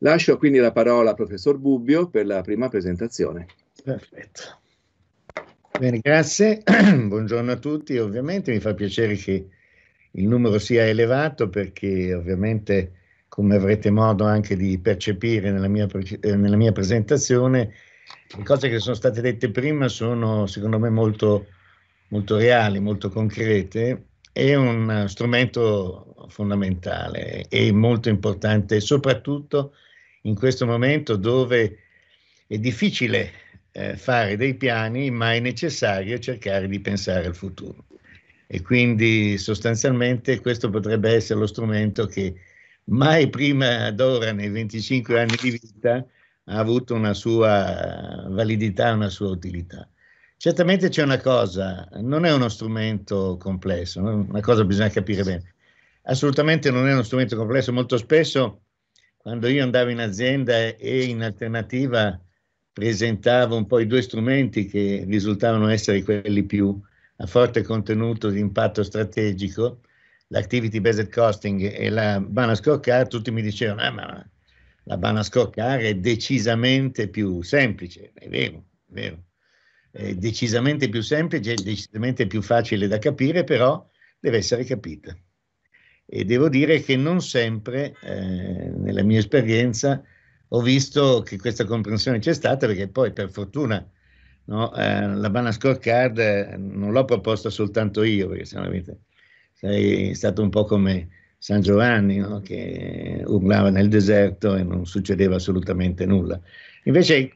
Lascio quindi la parola al professor Bubbio per la prima presentazione. Perfetto. Bene, grazie. Buongiorno a tutti. Ovviamente mi fa piacere che il numero sia elevato perché ovviamente, come avrete modo anche di percepire nella mia, eh, nella mia presentazione, le cose che sono state dette prima sono secondo me molto, molto reali, molto concrete è un strumento fondamentale e molto importante, soprattutto in questo momento dove è difficile eh, fare dei piani, ma è necessario cercare di pensare al futuro. E quindi sostanzialmente questo potrebbe essere lo strumento che mai prima d'ora, nei 25 anni di vita, ha avuto una sua validità, una sua utilità. Certamente c'è una cosa, non è uno strumento complesso, una cosa bisogna capire bene. Assolutamente non è uno strumento complesso, molto spesso quando io andavo in azienda e in alternativa presentavo un po' i due strumenti che risultavano essere quelli più a forte contenuto di impatto strategico, l'activity based costing e la Banascore Car, tutti mi dicevano, ah, ma la Banascore Car è decisamente più semplice, è vero, è vero, è decisamente più semplice, è decisamente più facile da capire, però deve essere capita e devo dire che non sempre, eh, nella mia esperienza, ho visto che questa comprensione c'è stata perché poi per fortuna no, eh, la Bana Scorecard eh, non l'ho proposta soltanto io, perché sennò avete, sarei stato un po' come San Giovanni no, che urlava nel deserto e non succedeva assolutamente nulla. Invece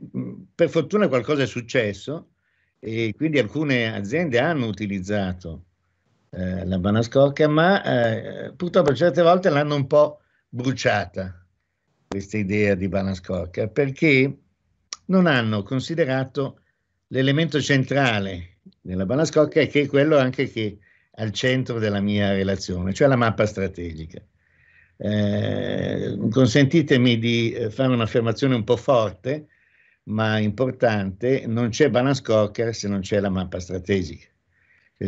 per fortuna qualcosa è successo e quindi alcune aziende hanno utilizzato eh, la la Banascocca, ma eh, purtroppo certe volte l'hanno un po' bruciata questa idea di Banascocca perché non hanno considerato l'elemento centrale della Banascocca che è quello anche che è al centro della mia relazione, cioè la mappa strategica. Eh, consentitemi di eh, fare un'affermazione un po' forte, ma importante, non c'è Banascocca se non c'è la mappa strategica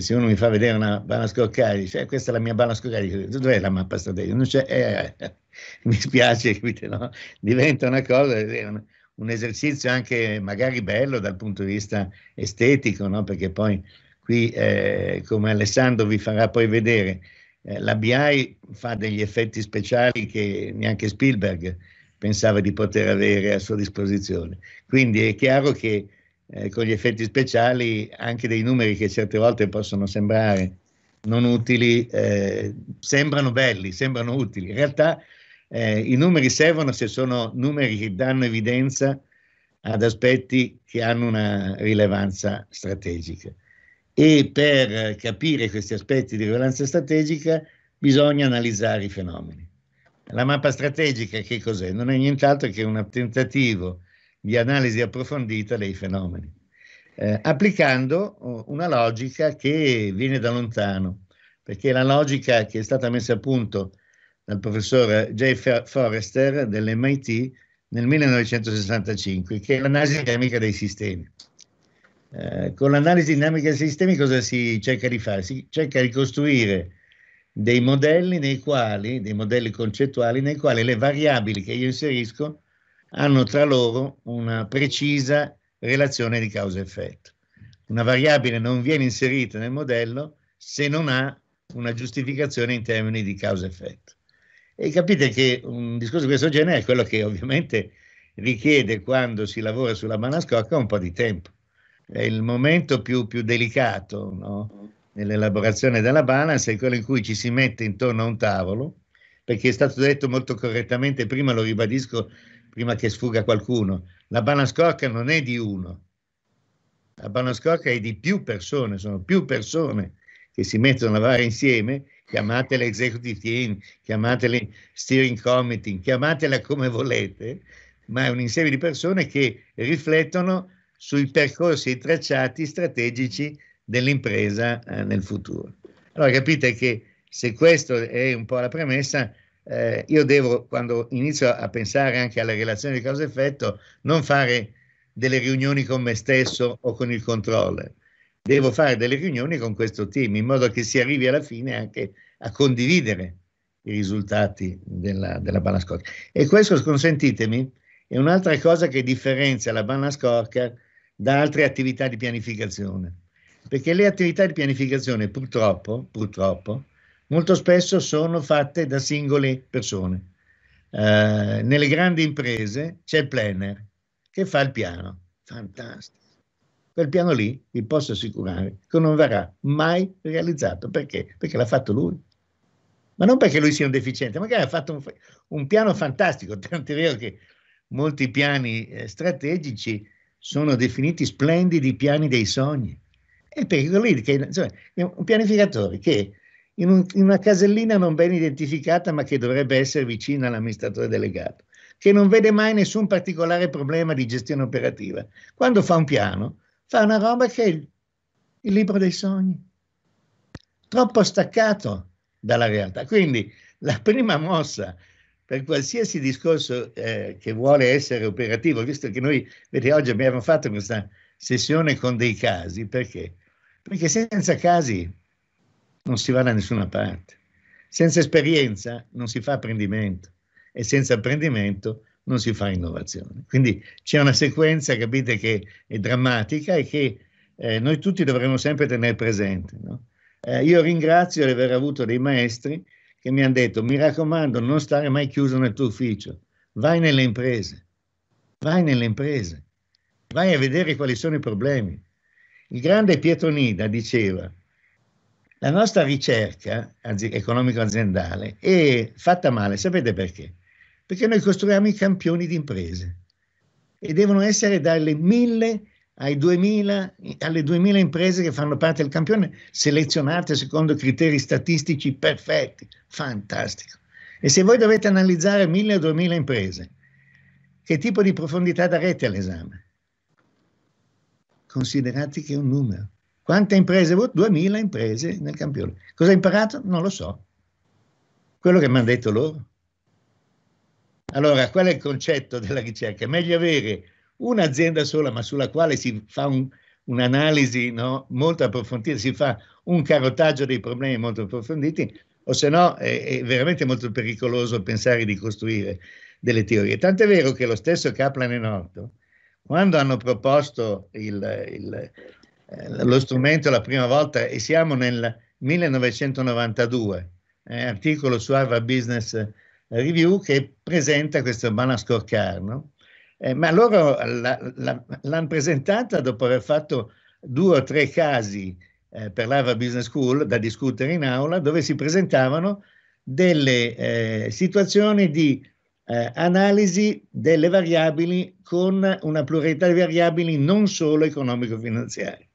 se uno mi fa vedere una bala scoccare, dice eh, questa è la mia bala scoccare, dice dov'è la mappa strategica? Non c'è, eh, eh mi spiace, no? diventa una cosa, un, esercizio anche magari bello dal punto di vista estetico, no? perché poi qui, eh, come Alessandro vi farà poi vedere, eh, la BI fa degli effetti speciali che neanche Spielberg pensava di poter avere a sua disposizione. Quindi è chiaro che eh, con gli effetti speciali anche dei numeri che certe volte possono sembrare non utili, eh, sembrano belli, sembrano utili. In realtà eh, i numeri servono se sono numeri che danno evidenza ad aspetti che hanno una rilevanza strategica. E per capire questi aspetti di rilevanza strategica bisogna analizzare i fenomeni. La mappa strategica che cos'è? Non è nient'altro che un tentativo di analisi approfondita dei fenomeni, eh, applicando oh, una logica che viene da lontano, perché la logica che è stata messa a punto dal professor Jay Forrester dell'MIT nel 1965, che è l'analisi dinamica dei sistemi. Eh, con l'analisi dinamica dei sistemi cosa si cerca di fare? Si cerca di costruire dei modelli, nei quali, dei modelli concettuali nei quali le variabili che io inserisco hanno tra loro una precisa relazione di causa-effetto. Una variabile non viene inserita nel modello se non ha una giustificazione in termini di causa-effetto. E capite che un discorso di questo genere è quello che ovviamente richiede quando si lavora sulla banascocca un po' di tempo. È il momento più, più delicato no? nell'elaborazione della balance è quello in cui ci si mette intorno a un tavolo, perché è stato detto molto correttamente, prima lo ribadisco prima che sfuga qualcuno. La Banascorca non è di uno, la Banascorca è di più persone, sono più persone che si mettono a lavorare insieme, chiamatele executive team, chiamatele steering committee, chiamatela come volete, ma è un insieme di persone che riflettono sui percorsi e tracciati strategici dell'impresa eh, nel futuro. Allora capite che se questa è un po' la premessa, eh, io devo, quando inizio a pensare anche alla relazione di causa-effetto, non fare delle riunioni con me stesso o con il controller. Devo fare delle riunioni con questo team in modo che si arrivi alla fine anche a condividere i risultati della, della Banna Scorca. E questo, consentitemi, è un'altra cosa che differenzia la Banna Scorca da altre attività di pianificazione. Perché le attività di pianificazione, purtroppo, purtroppo molto spesso sono fatte da singole persone. Eh, nelle grandi imprese c'è il planner che fa il piano, fantastico. Quel piano lì vi posso assicurare che non verrà mai realizzato. Perché? Perché l'ha fatto lui. Ma non perché lui sia un deficiente, magari ha fatto un, un piano fantastico, tanto è vero che molti piani eh, strategici sono definiti splendidi piani dei sogni. E perché lì che, insomma, un pianificatore che in, un, in una casellina non ben identificata ma che dovrebbe essere vicina all'amministratore delegato, che non vede mai nessun particolare problema di gestione operativa. Quando fa un piano, fa una roba che è il, il libro dei sogni, troppo staccato dalla realtà. Quindi la prima mossa per qualsiasi discorso eh, che vuole essere operativo, visto che noi vedi, oggi abbiamo fatto questa sessione con dei casi, perché? Perché senza casi non si va da nessuna parte. Senza esperienza non si fa apprendimento e senza apprendimento non si fa innovazione. Quindi c'è una sequenza, capite, che è drammatica e che eh, noi tutti dovremmo sempre tenere presente. No? Eh, io ringrazio di aver avuto dei maestri che mi hanno detto, mi raccomando, non stare mai chiuso nel tuo ufficio, vai nelle imprese, vai nelle imprese, vai a vedere quali sono i problemi. Il grande Pietro Nida diceva, la nostra ricerca economico-aziendale è fatta male, sapete perché? Perché noi costruiamo i campioni di imprese e devono essere dalle 1000 2000, alle 2000 imprese che fanno parte del campione, selezionate secondo criteri statistici perfetti, fantastico. E se voi dovete analizzare 1000 o 2000 imprese, che tipo di profondità darete all'esame? Considerate che è un numero. Quante imprese? 2000 imprese nel campione. Cosa ha imparato? Non lo so. Quello che mi hanno detto loro. Allora, qual è il concetto della ricerca? È meglio avere un'azienda sola, ma sulla quale si fa un, un'analisi no, molto approfondita, si fa un carotaggio dei problemi molto approfonditi, o se no è, è, veramente molto pericoloso pensare di costruire delle teorie. Tant'è vero che lo stesso Kaplan e Norton, quando hanno proposto il, il, eh, lo strumento la prima volta e siamo nel 1992, eh, articolo su Harvard Business eh, Review che presenta questo Banascorcar, no? Eh, ma loro la, la, l'hanno presentata dopo aver fatto due o tre casi eh, per l'Harvard Business School da discutere in aula, dove si presentavano delle situazioni di eh, analisi delle variabili con una pluralità di variabili non solo economico-finanziarie.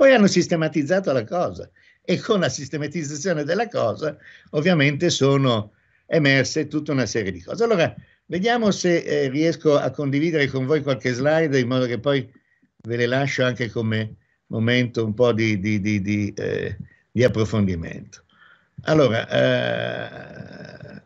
Poi hanno sistematizzato la cosa e con la sistematizzazione della cosa ovviamente sono emerse tutta una serie di cose. Allora, vediamo se eh, riesco a condividere con voi qualche slide in modo che poi ve le lascio anche come momento un po' di, di, di, di eh, approfondimento. Allora, eh,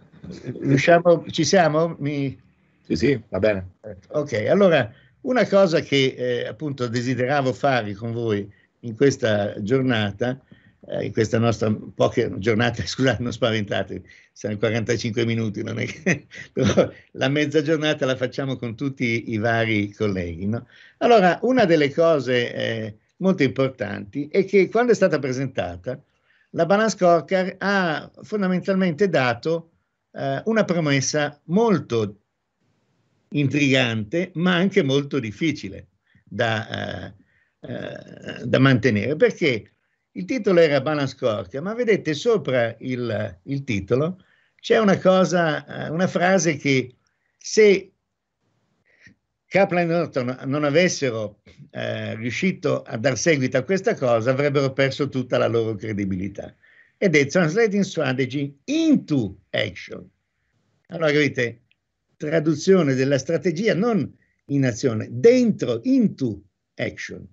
riusciamo, ci siamo? Mi... Sì, sì, va bene. Ok, allora una cosa che eh, appunto desideravo fare con voi in questa giornata, eh, in questa nostra poche giornata, scusate, non spaventatevi, siamo 45 minuti, non è che, però la mezza giornata la facciamo con tutti i vari colleghi. No? Allora, una delle cose eh, molto importanti è che quando è stata presentata, la Balance Corker ha fondamentalmente dato eh, una promessa molto intrigante, ma anche molto difficile da, eh, eh, da mantenere, perché il titolo era Balance Cortia, ma vedete sopra il, il titolo c'è una cosa, eh, una frase che se Kaplan e Norton non avessero eh, riuscito a dar seguito a questa cosa, avrebbero perso tutta la loro credibilità. Ed è Translating Strategy into Action. Allora capite, traduzione della strategia non in azione, dentro, into action.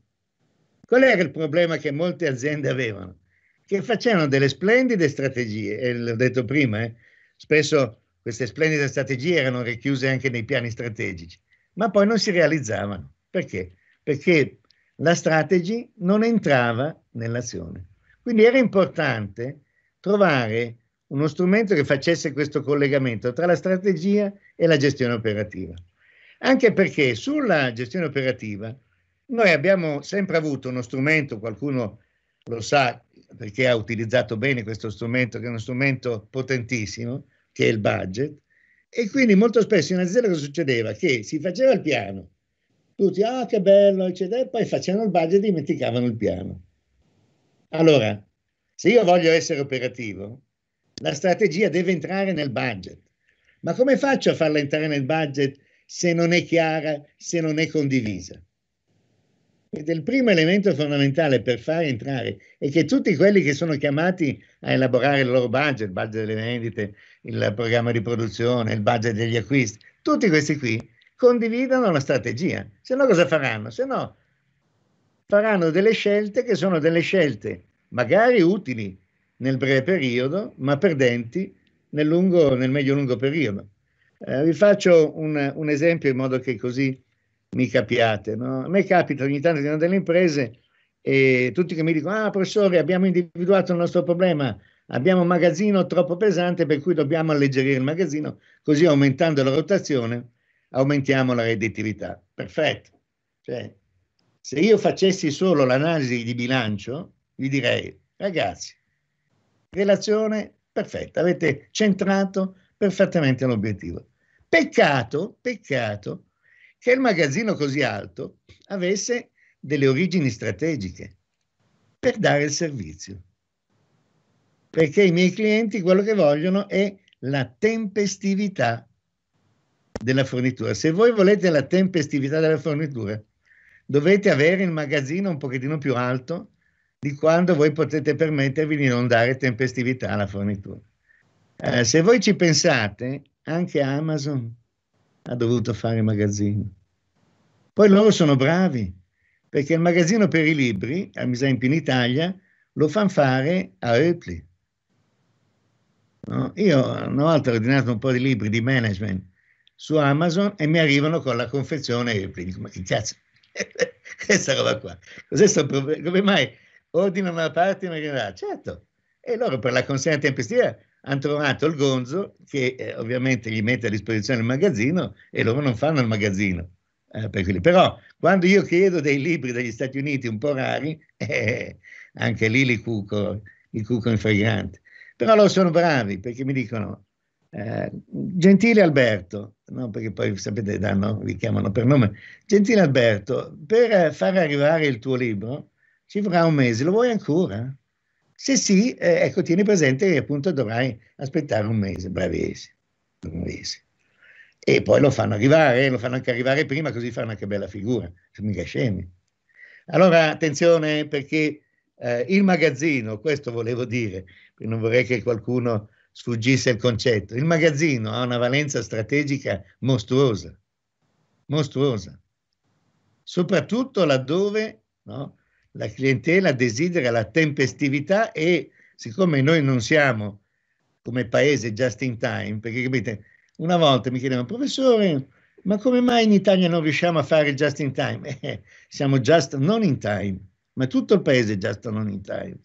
Qual era il problema che molte aziende avevano? Che facevano delle splendide strategie, e l'ho detto prima, eh, spesso queste splendide strategie erano richiuse anche nei piani strategici, ma poi non si realizzavano. Perché? Perché la strategy non entrava nell'azione. Quindi era importante trovare uno strumento che facesse questo collegamento tra la strategia e la gestione operativa. Anche perché sulla gestione operativa noi abbiamo sempre avuto uno strumento, qualcuno lo sa perché ha utilizzato bene questo strumento, che è uno strumento potentissimo, che è il budget, e quindi molto spesso in azienda cosa succedeva? Che si faceva il piano, tutti, ah che bello, eccetera, e poi facevano il budget e dimenticavano il piano. Allora, se io voglio essere operativo, la strategia deve entrare nel budget. Ma come faccio a farla entrare nel budget se non è chiara, se non è condivisa? ed è il primo elemento fondamentale per far entrare è che tutti quelli che sono chiamati a elaborare il loro budget, il budget delle vendite, il programma di produzione, il budget degli acquisti, tutti questi qui condividano la strategia, se no cosa faranno? Se no faranno delle scelte che sono delle scelte magari utili nel breve periodo, ma perdenti nel, lungo, nel medio-lungo periodo. Eh, vi faccio un, un, esempio in modo che così mi capiate. No? A me capita ogni tanto di andare alle imprese e tutti che mi dicono, ah professore, abbiamo individuato il nostro problema, abbiamo un magazzino troppo pesante per cui dobbiamo alleggerire il magazzino, così aumentando la rotazione aumentiamo la redditività. Perfetto. Cioè, se io facessi solo l'analisi di bilancio, vi direi, ragazzi, relazione perfetta, avete centrato perfettamente l'obiettivo. Peccato, peccato che il magazzino così alto avesse delle origini strategiche per dare il servizio. Perché i miei clienti quello che vogliono è la tempestività della fornitura. Se voi volete la tempestività della fornitura, dovete avere il magazzino un pochettino più alto di quando voi potete permettervi di non dare tempestività alla fornitura. Eh, se voi ci pensate, anche Amazon ha dovuto fare magazzino. Poi loro sono bravi, perché il magazzino per i libri, ad esempio in Italia, lo fanno fare a Oepli. No? Io una volta ho ordinato un po' di libri di management su Amazon e mi arrivano con la confezione Oepli. Dico, ma che cazzo, questa roba qua, cos'è sto problema? Come mai ordinano una parte e non arriverà? Certo, e loro per la consegna tempestiva hanno trovato il Gonzo che eh, ovviamente gli mette a disposizione il magazzino e loro non fanno il magazzino. Eh, per Però quando io chiedo dei libri degli Stati Uniti un po' rari, eh, anche lì li cuco, li cuco in fragrante. Però loro sono bravi perché mi dicono, eh, gentile Alberto, no, perché poi sapete danno, vi chiamano per nome, gentile Alberto, per far arrivare il tuo libro ci vorrà un mese, lo vuoi ancora? Se sì, eh, ecco, tieni presente che appunto dovrai aspettare un mese, bravissimo, un mese. E poi lo fanno arrivare, lo fanno anche arrivare prima, così fanno anche bella figura, se mica scemi. Allora, attenzione, perché eh, il magazzino, questo volevo dire, non vorrei che qualcuno sfuggisse il concetto, il magazzino ha una valenza strategica mostruosa, mostruosa, soprattutto laddove no, la clientela desidera la tempestività e siccome noi non siamo come paese just in time, perché capite, una volta mi chiedevano, professore, ma come mai in Italia non riusciamo a fare just in time? Eh, siamo just non in time, ma tutto il paese è just non in time.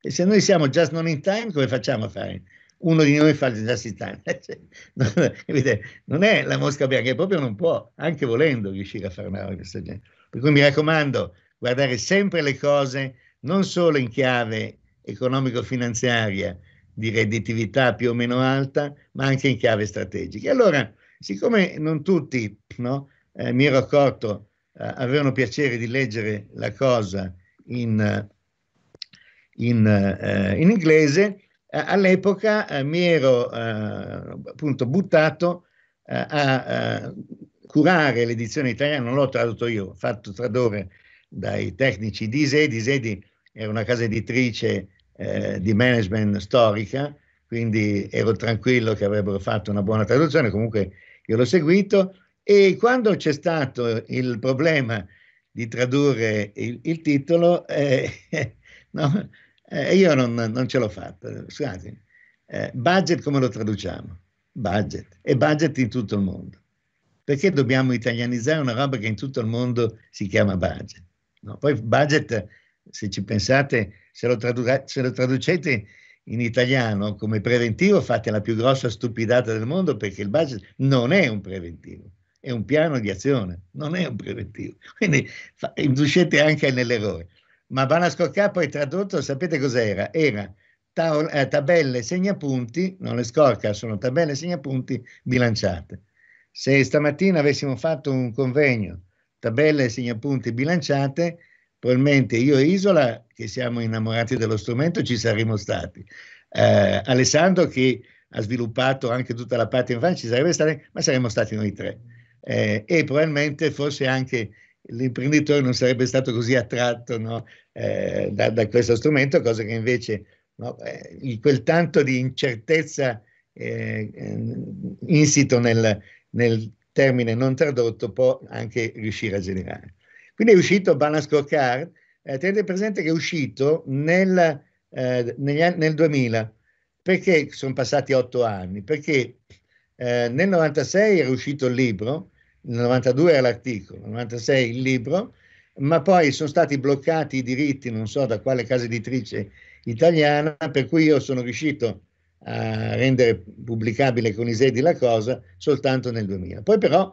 E se noi siamo just non in time, come facciamo a fare? Uno di noi fa il just in time. Cioè, non è la mosca bianca, proprio non può, anche volendo, riuscire a fare una roba di questo genere. Per cui mi raccomando, guardare sempre le cose non solo in chiave economico-finanziaria di redditività più o meno alta, ma anche in chiave strategica. allora, siccome non tutti, no, eh, mi ero accorto, eh, avevano piacere di leggere la cosa in, in, eh, in inglese, eh, all'epoca eh, mi ero eh, appunto buttato a curare l'edizione italiana, non l'ho tradotto io, ho fatto tradurre dai tecnici di Sedi. Sedi era una casa editrice eh, di management storica, quindi ero tranquillo che avrebbero fatto una buona traduzione, comunque io l'ho seguito e quando c'è stato il problema di tradurre il, il titolo, eh, no, eh, io non, non, ce l'ho fatta. Scusate, eh, budget come lo traduciamo? Budget, e budget in tutto il mondo. Perché dobbiamo italianizzare una roba che in tutto il mondo si chiama budget? No? Poi budget, se ci pensate, se lo, tradu- se lo traducete in italiano come preventivo fate la più grossa stupidata del mondo perché il budget non è un preventivo, è un piano di azione, non è un preventivo. Quindi fa, inducete anche nell'errore. Ma Banascocca poi tradotto, sapete cos'era? Era ta- eh, tabelle segnapunti, non le scorca, sono tabelle segnapunti bilanciate. Se stamattina avessimo fatto un convegno tabelle segnapunti bilanciate, probabilmente io e Isola, che siamo innamorati dello strumento, ci saremmo stati. Eh, Alessandro, che ha sviluppato anche tutta la parte in Francia, ci sarebbe stato, ma saremmo stati noi tre. Eh, e probabilmente forse anche l'imprenditore non sarebbe stato così attratto no, eh, da, da, questo strumento, cosa che invece no, eh, quel tanto di incertezza eh, eh, insito nel, nel termine non tradotto può anche riuscire a generare. Quindi è uscito Balance Scorecard, eh, tenete presente che è uscito nel, eh, negli, nel 2000, perché sono passati otto anni? Perché eh, nel 96 era uscito il libro, nel 92 era l'articolo, nel 96 il libro, ma poi sono stati bloccati i diritti, non so da quale casa editrice italiana, per cui io sono riuscito a a rendere pubblicabile con Isedi la cosa soltanto nel 2000. Poi però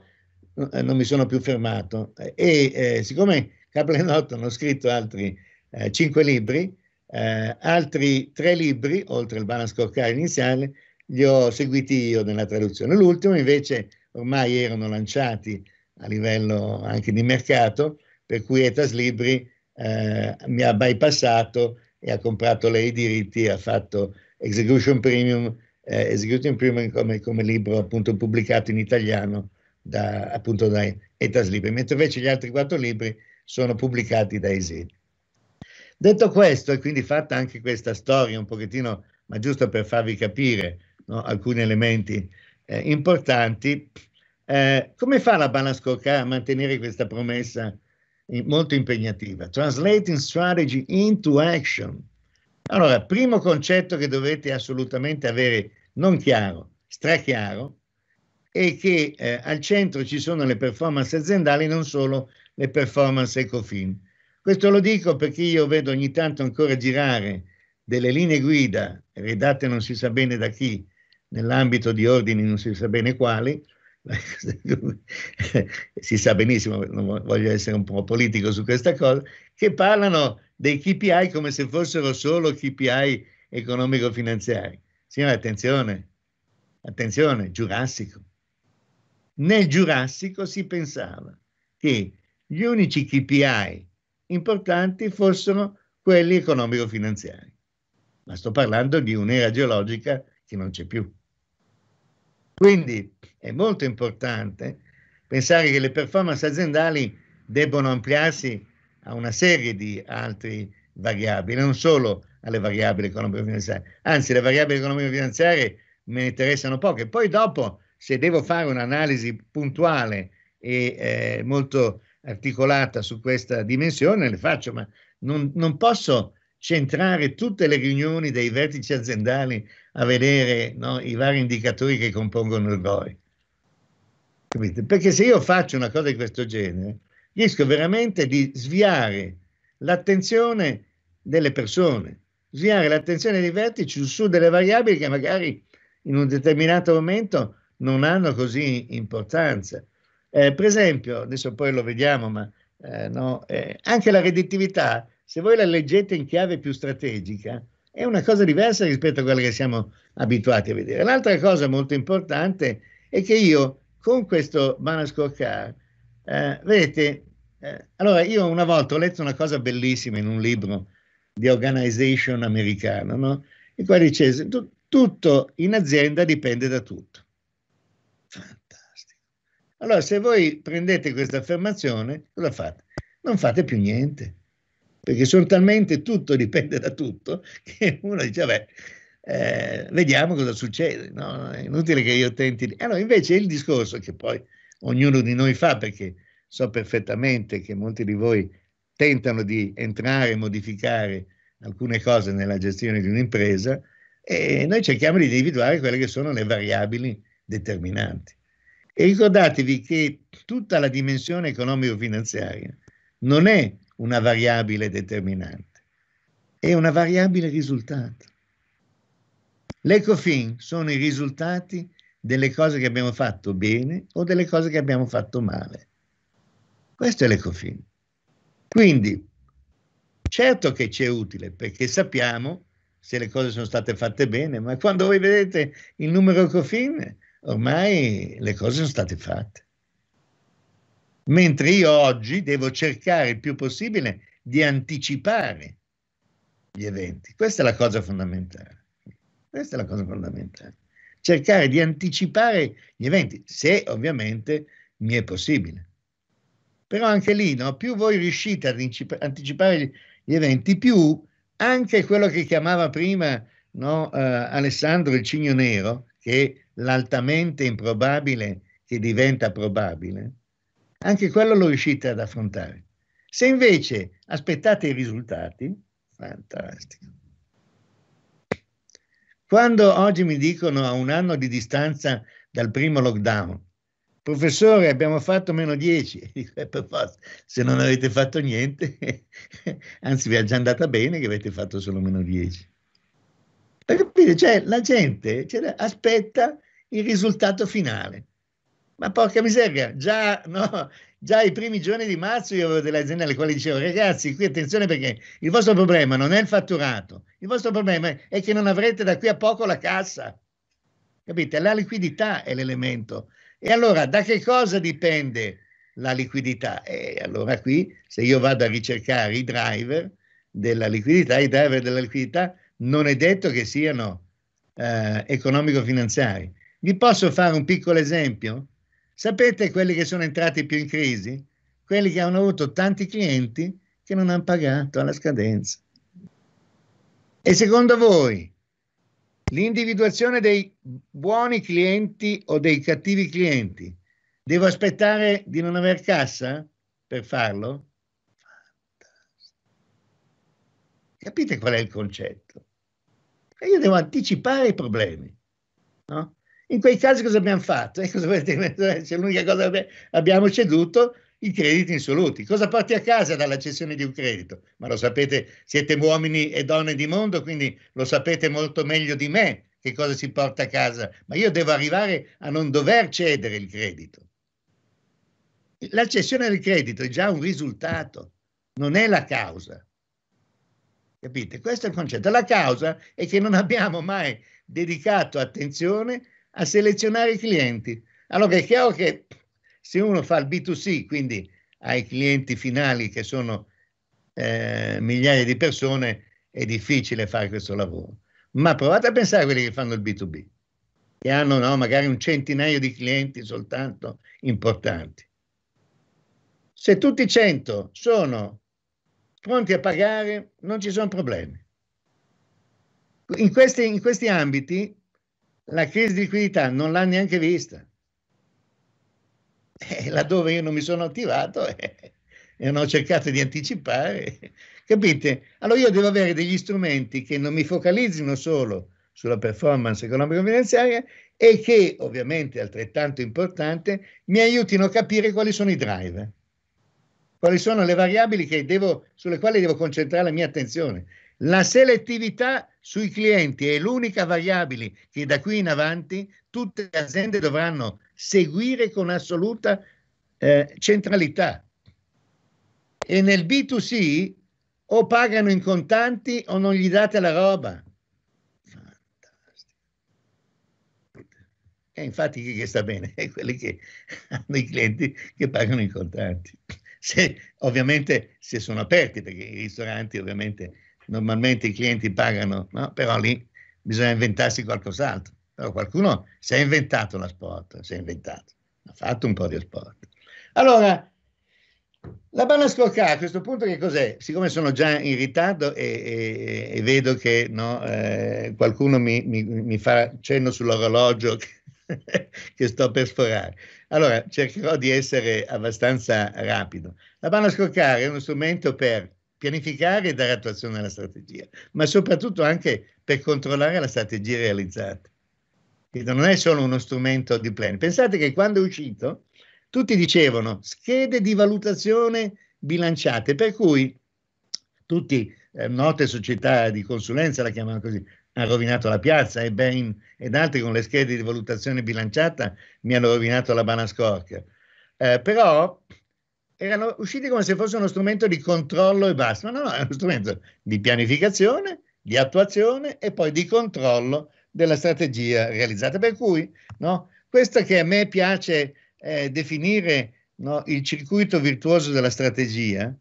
eh, non mi sono più fermato e eh, siccome Caplanotto hanno scritto altri eh, cinque libri, eh, altri tre libri, oltre il Bana Scorcare iniziale, li ho seguiti io nella traduzione. L'ultimo invece ormai erano lanciati a livello anche di mercato, per cui Etas Libri eh, mi ha bypassato e ha comprato lei i diritti e ha fatto Execution Premium, eh, Execution Premium come, come, libro appunto pubblicato in italiano da, appunto da Etas Libri, mentre invece gli altri quattro libri sono pubblicati da Esedi. Detto questo, e quindi fatta anche questa storia un pochettino, ma giusto per farvi capire no, alcuni elementi eh, importanti, eh, come fa la Balance Coca a mantenere questa promessa in, eh, molto impegnativa? Translating strategy into action allora, primo concetto che dovete assolutamente avere non chiaro, strachiaro, è che eh, al centro ci sono le performance aziendali, non solo le performance ecofin. Questo lo dico perché io vedo ogni tanto ancora girare delle linee guida, redatte non si sa bene da chi, nell'ambito di ordini non si sa bene quali, si sa benissimo, non voglio essere un po' politico su questa cosa, che parlano dei KPI come se fossero solo KPI economico-finanziari. Signore, attenzione, attenzione, giurassico. Nel giurassico si pensava che gli unici KPI importanti fossero quelli economico-finanziari. Ma sto parlando di un'era geologica che non c'è più. Quindi è molto importante pensare che le performance aziendali debbono ampliarsi a una serie di altri variabili, non solo alle variabili economico-finanziarie. Anzi, le variabili economico-finanziarie me ne interessano poche. Poi dopo, se devo fare un'analisi puntuale e eh, molto articolata su questa dimensione, le faccio, ma non, non posso centrare tutte le riunioni dei vertici aziendali a vedere no, i vari indicatori che compongono il ROI. Capite? Perché se io faccio una cosa di questo genere, rischio veramente di sviare l'attenzione delle persone, sviare l'attenzione dei vertici su delle variabili che magari in un determinato momento non hanno così importanza. Eh, per esempio, adesso poi lo vediamo, ma eh, no, eh, anche la redditività, se voi la leggete in chiave più strategica, è una cosa diversa rispetto a quella che siamo abituati a vedere. L'altra cosa molto importante è che io con questo Banascore Car, eh, vedete, eh, allora io una volta ho letto una cosa bellissima in un libro di organization americano, no? il quale dice tutto in azienda dipende da tutto. Fantastico. Allora se voi prendete questa affermazione, cosa fate? Non fate più niente perché sono talmente tutto dipende da tutto che uno dice, vabbè, eh, vediamo cosa succede, no? è inutile che io tenti. Di... Allora, invece il discorso che poi ognuno di noi fa, perché so perfettamente che molti di voi tentano di entrare e modificare alcune cose nella gestione di un'impresa e noi cerchiamo di individuare quelle che sono le variabili determinanti. E ricordatevi che tutta la dimensione economico-finanziaria non è una variabile determinante, è una variabile risultati. L'ecofin sono i risultati delle cose che abbiamo fatto bene o delle cose che abbiamo fatto male. Questo è l'ecofin. Quindi, certo che c'è utile perché sappiamo se le cose sono state fatte bene, ma quando voi vedete il numero ecofin, ormai le cose sono state fatte. Mentre io oggi devo cercare il più possibile di anticipare gli eventi. Questa è la cosa fondamentale. Questa è la cosa fondamentale. Cercare di anticipare gli eventi, se ovviamente mi è possibile. Però anche lì, no? più voi riuscite ad anticipare gli eventi, più anche quello che chiamava prima no, eh, Alessandro il Cigno Nero, che è l'altamente improbabile che diventa probabile, anche quello lo riuscite ad affrontare. Se invece aspettate i risultati, fantastico. Quando oggi mi dicono a un anno di distanza dal primo lockdown, professore abbiamo fatto meno 10, eh, se non avete fatto niente, anzi vi è già andata bene che avete fatto solo meno 10. Capite? Cioè la gente cioè, aspetta il risultato finale. Ma porca miseria, già, no, già i primi giorni di marzo io avevo delle aziende alle quali dicevo ragazzi, qui attenzione perché il vostro problema non è il fatturato, il vostro problema è che non avrete da qui a poco la cassa. Capite? La liquidità è l'elemento. E allora da che cosa dipende la liquidità? E allora qui se io vado a ricercare i driver della liquidità, i driver della liquidità non è detto che siano eh, economico-finanziari. Vi posso fare un piccolo esempio? Sapete quelli che sono entrati più in crisi? Quelli che hanno avuto tanti clienti che non hanno pagato alla scadenza. E secondo voi l'individuazione dei buoni clienti o dei cattivi clienti devo aspettare di non aver cassa per farlo? Capite qual è il concetto? Io devo anticipare i problemi. No? In quei casi cosa abbiamo fatto? Eh, cosa C'è cioè, l'unica cosa che abbiamo ceduto i crediti insoluti. Cosa porti a casa dalla cessione di un credito? Ma lo sapete, siete uomini e donne di mondo, quindi lo sapete molto meglio di me che cosa si porta a casa, ma io devo arrivare a non dover cedere il credito. La cessione del credito è già un risultato, non è la causa. Capite? Questo è il concetto. La causa è che non abbiamo mai dedicato attenzione a a selezionare i clienti. Allora è chiaro che se uno fa il B2C, quindi ai clienti finali che sono eh, migliaia di persone, è difficile fare questo lavoro. Ma provate a pensare a quelli che fanno il B2B, che hanno no, magari un centinaio di clienti soltanto importanti. Se tutti i 100 sono pronti a pagare, non ci sono problemi. In questi, in questi ambiti la crisi di liquidità non l'ha neanche vista. E laddove io non mi sono attivato eh, e non ho cercato di anticipare, capite? Allora io devo avere degli strumenti che non mi focalizzino solo sulla performance economico-finanziaria e che, ovviamente, altrettanto importante, mi aiutino a capire quali sono i driver, quali sono le variabili devo, sulle quali devo concentrare la mia attenzione. La selettività sui clienti è l'unica variabile che da qui in avanti tutte le aziende dovranno seguire con assoluta eh, centralità. E nel B2C o pagano in contanti o non gli date la roba. Fantastico. E eh, infatti chi che sta bene? È quelli che hanno i clienti che pagano in contanti. Se, ovviamente se sono aperti, perché i ristoranti ovviamente normalmente i clienti pagano, no? però lì bisogna inventarsi qualcos'altro. Però qualcuno si è inventato la sport, si è inventato, ha fatto un po' di sport. Allora, la banna scorcata a questo punto che cos'è? Siccome sono già in ritardo e, e, e vedo che no, eh, qualcuno mi, mi, mi, fa cenno sull'orologio che, che sto per sforare. Allora cercherò di essere abbastanza rapido. La banna scorcare è uno strumento per pianificare e dare attuazione alla strategia, ma soprattutto anche per controllare la strategia realizzata. Non è solo uno strumento di planning. Pensate che quando è uscito tutti dicevano schede di valutazione bilanciate, per cui tutte eh, note società di consulenza la chiamano così, hanno rovinato la piazza e Bain ed altri con le schede di valutazione bilanciata mi hanno rovinato la bana scorca. Eh, però erano usciti come se fosse uno strumento di controllo e basta, ma no, no, è uno strumento di pianificazione, di attuazione e poi di controllo della strategia realizzata. Per cui no, questo che a me piace eh, definire no, il circuito virtuoso della strategia,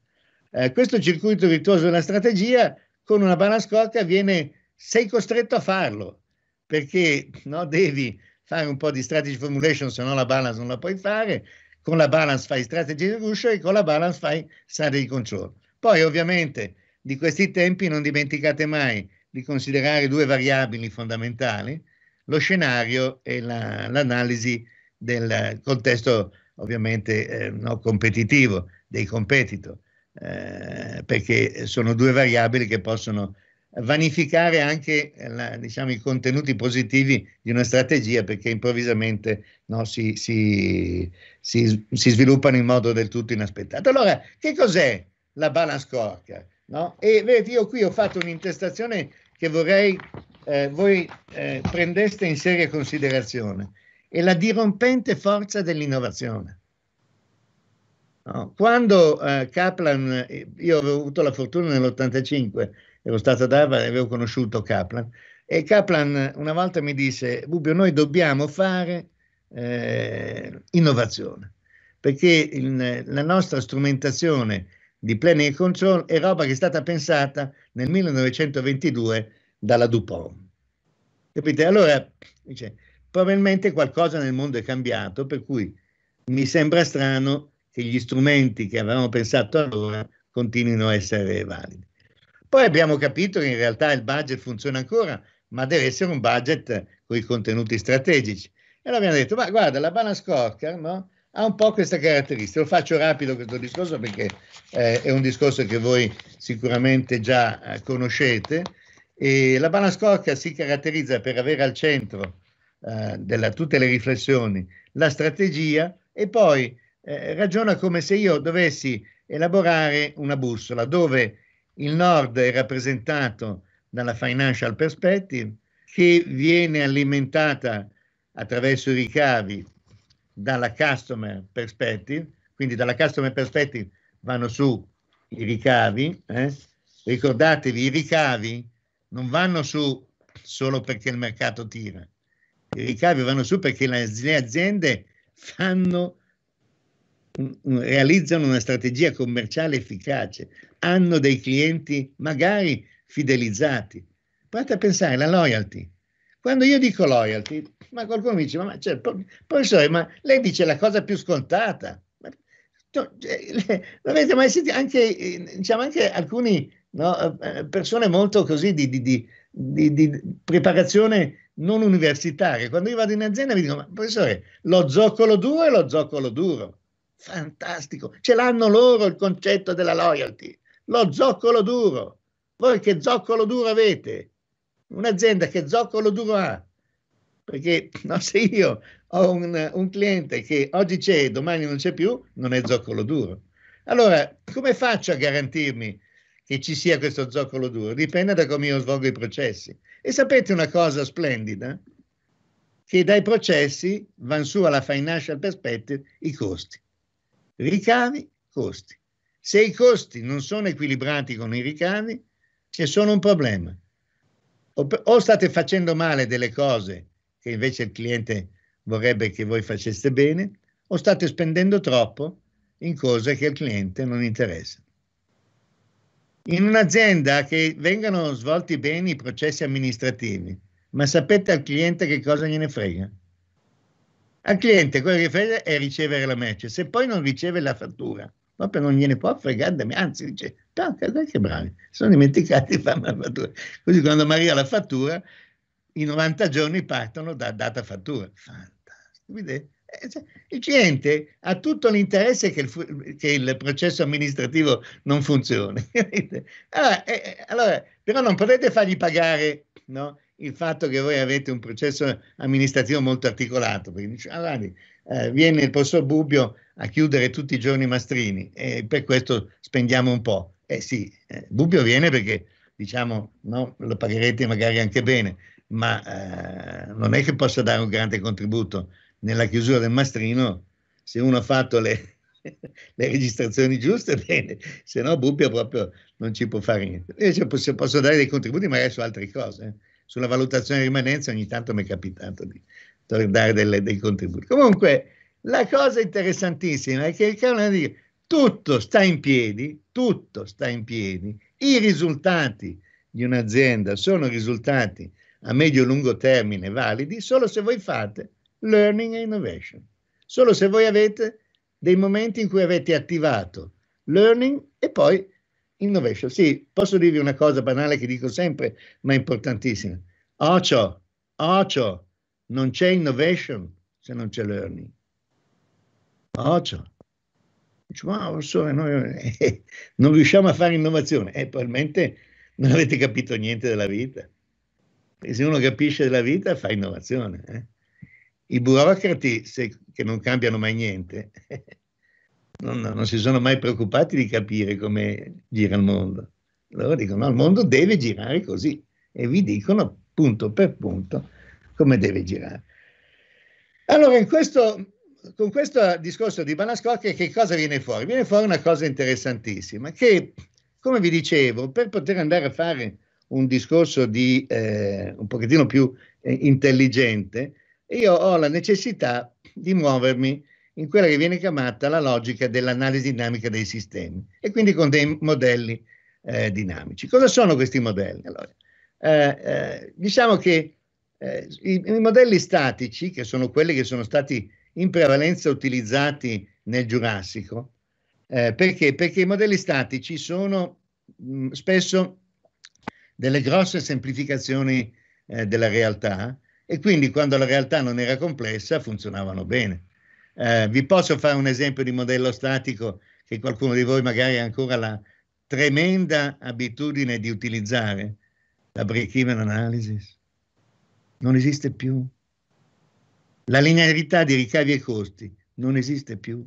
eh, questo circuito virtuoso della strategia con una banascocca viene, sei costretto a farlo, perché no, devi fare un po' di strategy formulation, se no la balance non la puoi fare, con la balance fai strategy di revolution e con la balance fai salary control. Poi ovviamente di questi tempi non dimenticate mai di considerare due variabili fondamentali, lo scenario e la, l'analisi del contesto ovviamente eh, no, competitivo, dei competitor, eh, perché sono due variabili che possono vanificare anche eh, la, diciamo, i contenuti positivi di una strategia perché improvvisamente no, si, si, si, si, sviluppano in modo del tutto inaspettato. Allora, che cos'è la balance scorecard? No? E vedete, io qui ho fatto un'intestazione che vorrei eh, voi eh, prendeste in seria considerazione, è la dirompente forza dell'innovazione. No? Quando eh, Kaplan, eh, io avevo avuto la fortuna nell'85 ero stato ad Harvard e avevo conosciuto Kaplan. E Kaplan una volta mi disse, Bubbio, noi dobbiamo fare eh, innovazione, perché il, la nostra strumentazione di planning and control è roba che è stata pensata nel 1922 dalla Dupont. Capite? Allora, dice, probabilmente qualcosa nel mondo è cambiato, per cui mi sembra strano che gli strumenti che avevamo pensato allora continuino a essere validi. Poi abbiamo capito che in realtà il budget funziona ancora, ma deve essere un budget con i contenuti strategici. E allora abbiamo detto, ma guarda, la balance scorecard no? ha un po' questa caratteristica. Lo faccio rapido questo discorso perché eh, è un discorso che voi sicuramente già eh, conoscete. E la balance scorecard si caratterizza per avere al centro eh, della, tutte le riflessioni la strategia e poi eh, ragiona come se io dovessi elaborare una bussola dove il nord è rappresentato dalla Financial Perspective che viene alimentata attraverso i ricavi dalla Customer Perspective, quindi dalla Customer Perspective vanno su i ricavi. Eh? Ricordatevi, i ricavi non vanno su solo perché il mercato tira, i ricavi vanno su perché le aziende fanno, mm, realizzano una strategia commerciale efficace, hanno dei clienti magari fidelizzati. Provate a pensare alla loyalty. Quando io dico loyalty, ma qualcuno mi dice, ma, cioè, professore, ma lei dice la cosa più scontata. Ma, cioè, avete mai sentito anche, diciamo, anche alcune no, eh, persone molto così di, di, di, di, preparazione non universitaria. Quando io vado in azienda mi dicono, ma professore, lo zoccolo duro e lo zoccolo duro. Fantastico, ce l'hanno loro il concetto della loyalty lo zoccolo duro. Voi che zoccolo duro avete? Un'azienda che zoccolo duro ha? Perché no, se io ho un, un cliente che oggi c'è e domani non c'è più, non è zoccolo duro. Allora, come faccio a garantirmi che ci sia questo zoccolo duro? Dipende da come io svolgo i processi. E sapete una cosa splendida? Che dai processi vanno su alla financial perspective i costi. Ricavi, costi se i costi non sono equilibrati con i ricavi, c'è solo un problema. O, o state facendo male delle cose che invece il cliente vorrebbe che voi faceste bene, o state spendendo troppo in cose che al cliente non interessa. In un'azienda che vengano svolti bene i processi amministrativi, ma sapete al cliente che cosa gliene frega? Al cliente quello che frega è ricevere la merce, se poi non riceve la fattura proprio non gliene può fregare, anzi dice, tocca, dai che bravi, sono dimenticati di fare la fattura. Così quando Maria la fattura, i 90 giorni partono da data fattura. Fantastico. Vedete? Eh, cioè, il cliente ha tutto l'interesse che il, che il processo amministrativo non funzioni. allora, eh, eh, allora, però non potete fargli pagare no, il fatto che voi avete un processo amministrativo molto articolato, perché dice, ah, guardi, eh, viene il professor Bubbio a chiudere tutti i giorni Mastrini e per questo spendiamo un po'. Eh sì, eh, Bubbio viene perché diciamo no, lo pagherete magari anche bene, ma eh, non è che possa dare un grande contributo. Nella chiusura del Mastrino, se uno ha fatto le, le registrazioni giuste, bene, se no Bubbio proprio non ci può fare niente. Invece posso, posso, dare dei contributi magari su altre cose. Eh. Sulla valutazione di rimanenza ogni tanto mi è capitato di dare delle, dei contributi. Comunque, la cosa interessantissima è che il canone dice tutto sta in piedi, tutto sta in piedi. I risultati di un'azienda sono risultati a medio-lungo e termine validi solo se voi fate learning e innovation, solo se voi avete dei momenti in cui avete attivato learning e poi innovation. Sì, posso dirvi una cosa banale che dico sempre, ma importantissima. Ocio, ah, ocio, ah, non c'è innovation se non c'è learning. Occio. Ma noi non riusciamo a fare innovazione. E eh, probabilmente non avete capito niente della vita. E se uno capisce della vita, fa innovazione. Eh? I burocrati, se, che non cambiano mai niente, non, non, si sono mai preoccupati di capire come gira il mondo. Loro dicono: no, il mondo deve girare così. E vi dicono punto per punto come deve girare. Allora, in questo con questo discorso di Banascocche che cosa viene fuori? Viene fuori una cosa interessantissima, che come vi dicevo, per poter andare a fare un discorso di, eh, un pochettino più eh, intelligente, io ho la necessità di muovermi in quella che viene chiamata la logica dell'analisi dinamica dei sistemi e quindi con dei modelli eh, dinamici. Cosa sono questi modelli? Allora, eh, eh, diciamo che eh, i, i modelli statici, che sono quelli che sono stati in prevalenza utilizzati nel Giurassico. Eh, perché? Perché i modelli statici sono mh, mm, spesso delle grosse semplificazioni eh, della realtà e quindi quando la realtà non era complessa funzionavano bene. Eh, vi posso fare un esempio di modello statico che qualcuno di voi magari ha ancora la tremenda abitudine di utilizzare, la break-even analysis. Non esiste più. La linearità di ricavi e costi non esiste più,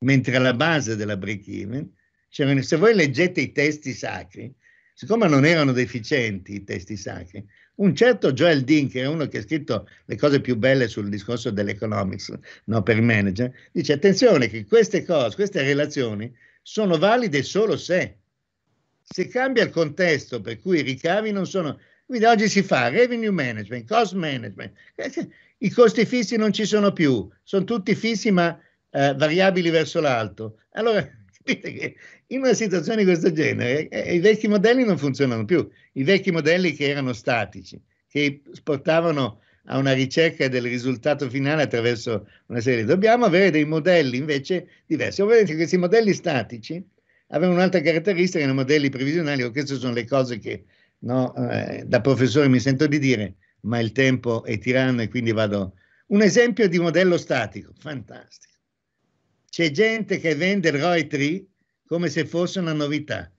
mentre alla base della break-even, cioè se voi leggete i testi sacri, siccome non erano deficienti i testi sacri, un certo Joel Dean, che è uno che ha scritto le cose più belle sul discorso dell'economics no, per i manager, dice attenzione che queste cose, queste relazioni sono valide solo se, se cambia il contesto per cui i ricavi non sono... Quindi oggi si fa revenue management, cost management, i costi fissi non ci sono più, sono tutti fissi ma eh, variabili verso l'alto. Allora, capite che in una situazione di questo genere eh, i vecchi modelli non funzionano più, i vecchi modelli che erano statici, che portavano a una ricerca del risultato finale attraverso una serie. Dobbiamo avere dei modelli invece diversi. Ovviamente questi modelli statici avevano un'altra caratteristica nei modelli previsionali, o queste sono le cose che no, eh, da professore mi sento di dire, ma il tempo è tiranno e quindi vado. Un esempio di modello statico, fantastico. C'è gente che vende il ROI 3 come se fosse una novità.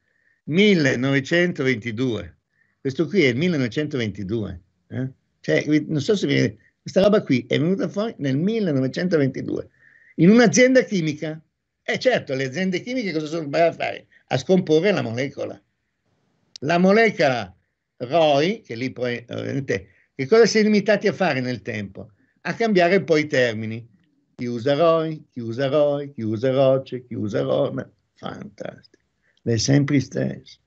1922. Questo qui è il 1922. Eh? Cioè, non so se viene, questa roba qui è venuta fuori nel 1922 in un'azienda chimica. E eh certo, le aziende chimiche cosa sono brave a fare? A scomporre la molecola. La molecola ROI, che lì poi ovviamente che cosa si è limitati a fare nel tempo? A cambiare poi i termini. Chiusa Roy, chiusa Roy, chiusa Rocce, chiusa Roma. Fantastico. È sempre stesso.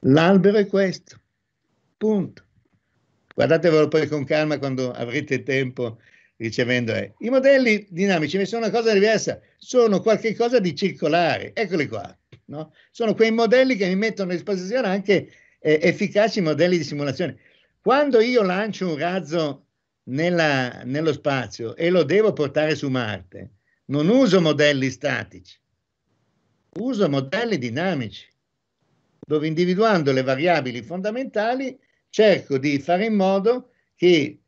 L'albero è questo. Punto. Guardatevelo poi con calma quando avrete tempo ricevendo. Eh. I modelli dinamici invece sono una cosa diversa, sono qualcosa di circolare. Eccoli qua. No? Sono quei modelli che mi mettono a disposizione anche eh, efficaci modelli di simulazione. Quando io lancio un razzo nella, nello spazio e lo devo portare su Marte, non uso modelli statici, uso modelli dinamici, dove individuando le variabili fondamentali cerco di fare in modo che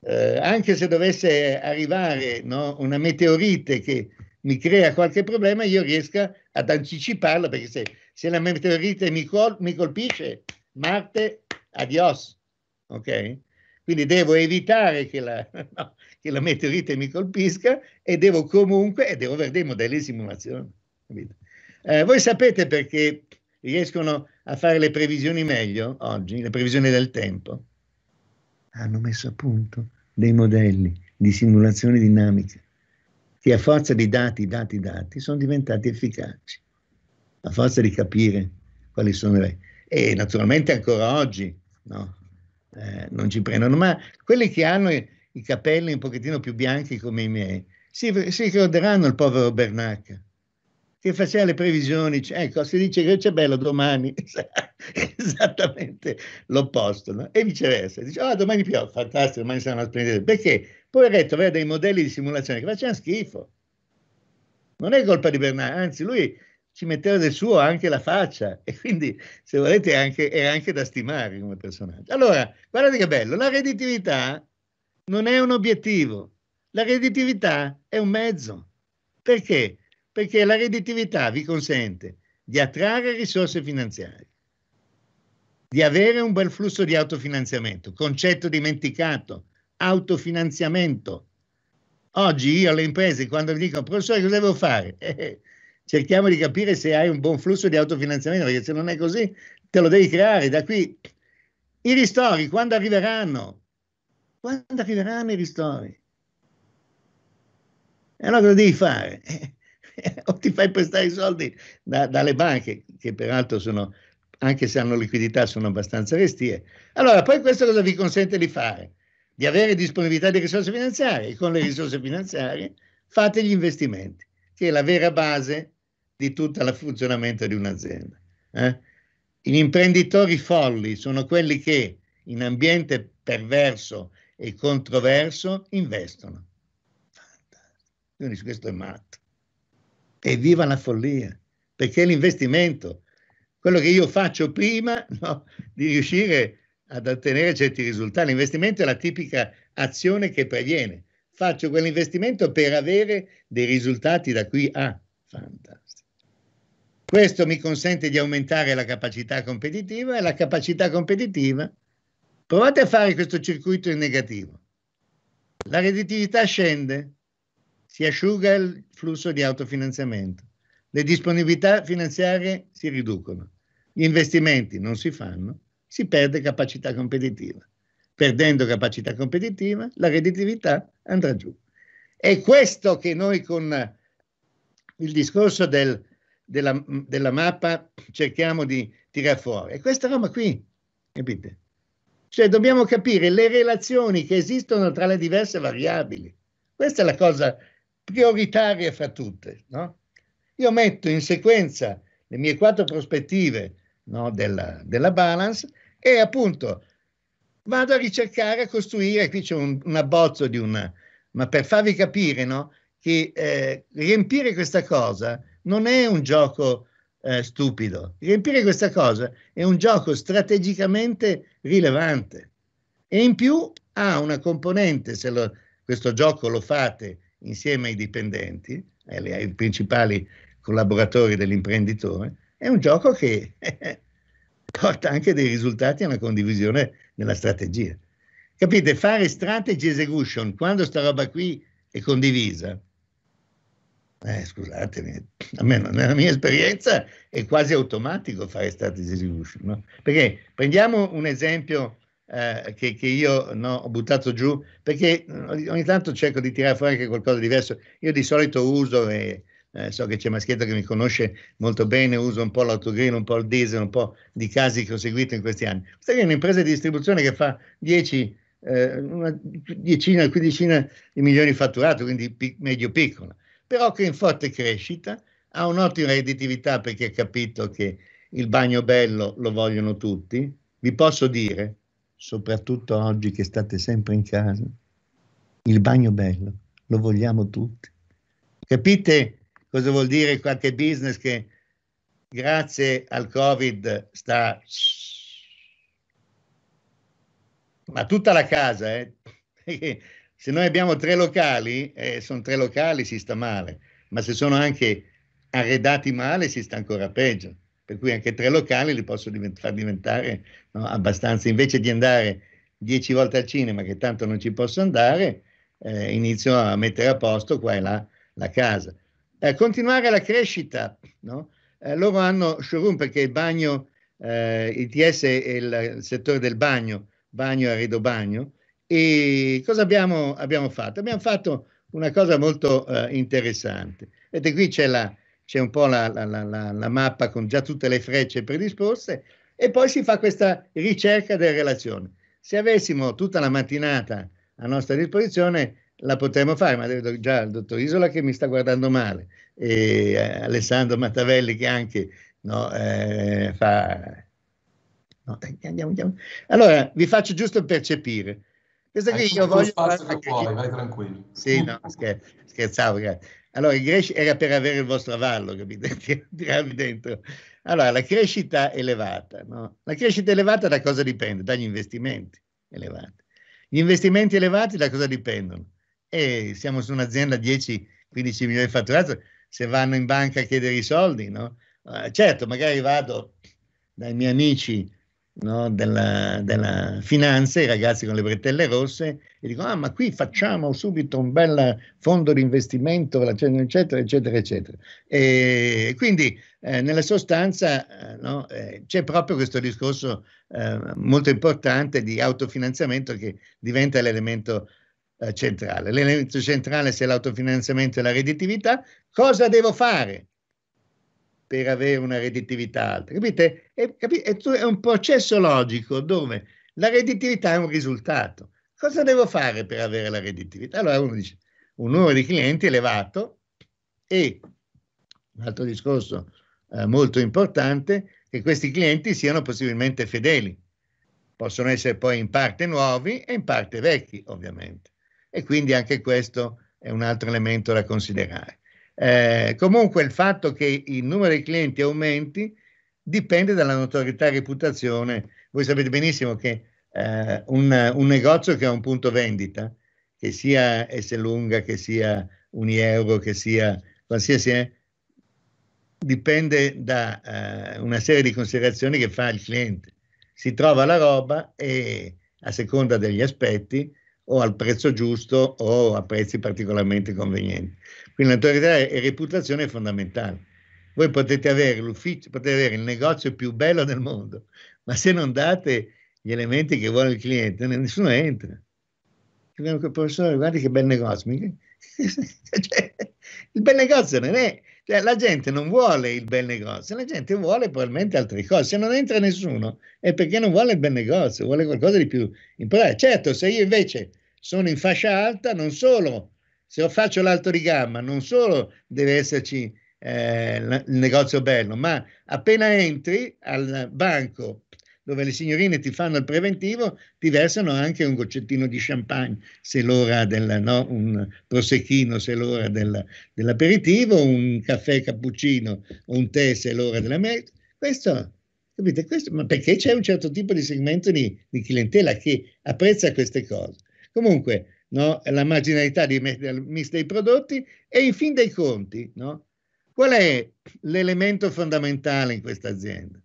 eh, anche se dovesse arrivare no, una meteorite che mi crea qualche problema, io riesca ad anticiparla, perché se, se la meteorite mi, col mi colpisce, Marte, adios ok? Quindi devo evitare che la, no, che la meteorite mi colpisca e devo comunque, e devo avere dei modelli di simulazione. Eh, voi sapete perché riescono a fare le previsioni meglio oggi, le previsioni del tempo? Hanno messo a punto dei modelli di simulazione dinamica che a forza di dati, dati, dati sono diventati efficaci, a forza di capire quali sono le... E naturalmente ancora oggi, no? Eh, non ci prendono, ma quelli che hanno i, i, capelli un pochettino più bianchi come i miei, si, si ricorderanno il povero Bernac che faceva le previsioni, ecco, si dice che c'è bello domani, esattamente l'opposto, no? e viceversa, dice, oh, domani piove, fantastico, domani sarà una splendida, perché poveretto aveva dei modelli di simulazione che facevano schifo, non è colpa di Bernard, anzi lui ci metteva del suo anche la faccia e quindi se volete anche, era anche da stimare come personaggio. Allora, guardate che bello, la redditività non è un obiettivo, la redditività è un mezzo. Perché? Perché la redditività vi consente di attrarre risorse finanziarie, di avere un bel flusso di autofinanziamento, concetto dimenticato, autofinanziamento. Oggi io alle imprese, quando gli dico, professore, cosa devo fare? Eh, cerchiamo di capire se hai un buon flusso di autofinanziamento, perché se non è così te lo devi creare. Da qui i ristori, quando arriveranno? Quando arriveranno i ristori? E allora cosa devi fare? o ti fai prestare i soldi da, dalle banche, che peraltro sono, anche se hanno liquidità, sono abbastanza restie. Allora, poi questo cosa vi consente di fare? Di avere disponibilità di risorse finanziarie e con le risorse finanziarie fate gli investimenti, che è la vera base di tutto il funzionamento di un'azienda. Eh? Gli imprenditori folli sono quelli che in ambiente perverso e controverso investono. Quindi questo è matto. E viva la follia, perché l'investimento, quello che io faccio prima no, di riuscire ad ottenere certi risultati, l'investimento è la tipica azione che previene. Faccio quell'investimento per avere dei risultati da qui a fantasma. Questo mi consente di aumentare la capacità competitiva e la capacità competitiva, provate a fare questo circuito in negativo. La redditività scende, si asciuga il flusso di autofinanziamento, le disponibilità finanziarie si riducono, gli investimenti non si fanno, si perde capacità competitiva. Perdendo capacità competitiva, la redditività andrà giù. È questo che noi con il discorso del della, della mappa cerchiamo di tirare fuori. E questa roba qui, capite? Cioè dobbiamo capire le relazioni che esistono tra le diverse variabili. Questa è la cosa prioritaria fra tutte. No? Io metto in sequenza le mie quattro prospettive no, della, della, balance e appunto vado a ricercare, a costruire, qui c'è un, un abbozzo di una, ma per farvi capire no, che eh, riempire questa cosa non è un gioco eh, stupido. Riempire questa cosa è un gioco strategicamente rilevante e in più ha una componente, se lo, questo gioco lo fate insieme ai dipendenti, eh, ai principali collaboratori dell'imprenditore, è un gioco che eh, porta anche dei risultati alla condivisione della strategia. Capite? Fare strategy execution quando sta roba qui è condivisa eh, scusatemi, almeno nella mia esperienza è quasi automatico fare status execution. No? Perché prendiamo un esempio eh, che, che, io no, ho buttato giù, perché eh, ogni tanto cerco di tirare fuori anche qualcosa di diverso. Io di solito uso, e eh, so che c'è Maschietta che mi conosce molto bene, uso un po' l'autogreen, un po' il diesel, un po' di casi che ho seguito in questi anni. Questa è un'impresa di distribuzione che fa 10 eh, una diecina, quindicina di milioni di fatturato, quindi pic- medio piccola però che in forte crescita, ha un'ottima redditività perché ha capito che il bagno bello lo vogliono tutti. Vi posso dire, soprattutto oggi che state sempre in casa, il bagno bello lo vogliamo tutti. Capite cosa vuol dire qualche business che grazie al Covid sta... Ma tutta la casa, eh? se noi abbiamo tre locali, eh, sono tre locali, si sta male, ma se sono anche arredati male si sta ancora peggio. Per cui anche tre locali li posso divent- far diventare no, abbastanza, invece di andare dieci volte al cinema, che tanto non ci posso andare, eh, inizio a mettere a posto qua e là la casa. Eh, continuare la crescita, no? eh, loro hanno showroom perché il bagno, eh, il TS è il settore del bagno, bagno e arredo bagno, e cosa abbiamo, abbiamo fatto? Abbiamo fatto una cosa molto eh, interessante. Vedete, qui c'è, la, c'è un po' la, la, la, mappa con già tutte le frecce predisposte e poi si fa questa ricerca delle relazioni. Se avessimo tutta la mattinata a nostra disposizione, la potremmo fare, ma vedo già il dottor Isola che mi sta guardando male, e eh, Alessandro Mattavelli che anche no, eh, fa... No, andiamo, andiamo. Allora, vi faccio giusto percepire. Questo qui io voglio... Spazio che puoi, vai tranquillo. Sì, no, scher- scherzavo. Ragazzi. Allora, Gresh era per avere il vostro avallo, capite? Tirarvi dentro. Allora, la crescita elevata. No? La crescita elevata da cosa dipende? Dagli investimenti elevati. Gli investimenti elevati da cosa dipendono? E eh, siamo su un'azienda 10-15 milioni di fatturato, se vanno in banca a chiedere i soldi, no? Ah, certo, magari vado dai miei amici no, della, della, finanza, i ragazzi con le bretelle rosse, e dicono, ah ma qui facciamo subito un bel fondo di investimento, eccetera, eccetera, eccetera. E quindi eh, nella sostanza eh, no, eh, c'è proprio questo discorso eh, molto importante di autofinanziamento che diventa l'elemento eh, centrale. L'elemento centrale se l'autofinanziamento e la redditività, cosa devo fare? per avere una redditività alta. Capite? È, è un processo logico dove la redditività è un risultato. Cosa devo fare per avere la redditività? Allora uno dice un numero di clienti elevato e un altro discorso eh, molto importante che questi clienti siano possibilmente fedeli. Possono essere poi in parte nuovi e in parte vecchi, ovviamente. E quindi anche questo è un altro elemento da considerare. Eh, comunque il fatto che il numero di clienti aumenti dipende dalla notorietà e reputazione. Voi sapete benissimo che eh, un, un, negozio che ha un punto vendita, che sia S che sia Unieuro, che sia qualsiasi è, eh, dipende da eh, una serie di considerazioni che fa il cliente. Si trova la roba e a seconda degli aspetti o al prezzo giusto o a prezzi particolarmente convenienti. Quindi l'autorità e reputazione è fondamentale. Voi potete avere l'ufficio, potete avere il negozio più bello del mondo, ma se non date gli elementi che vuole il cliente, nessuno entra. Il professore, guardi che bel negozio. cioè, il bel negozio non è, cioè, la gente non vuole il bel negozio, la gente vuole probabilmente altre cose. Se non entra nessuno è perché non vuole il bel negozio, vuole qualcosa di più importante. Certo, se io invece sono in fascia alta, non solo se io faccio l'alto di gamma, non solo deve esserci eh, il negozio bello, ma appena entri al banco dove le signorine ti fanno il preventivo, ti versano anche un goccettino di champagne, se l'ora del, no, un prosecchino se l'ora del, dell'aperitivo, un caffè cappuccino o un tè se l'ora della dell'aperitivo. Questo, capite, questo, ma perché c'è un certo tipo di segmento di, di clientela che apprezza queste cose. Comunque, no? la marginalità di, del dei prodotti e in fin dei conti, no? qual è l'elemento fondamentale in questa azienda?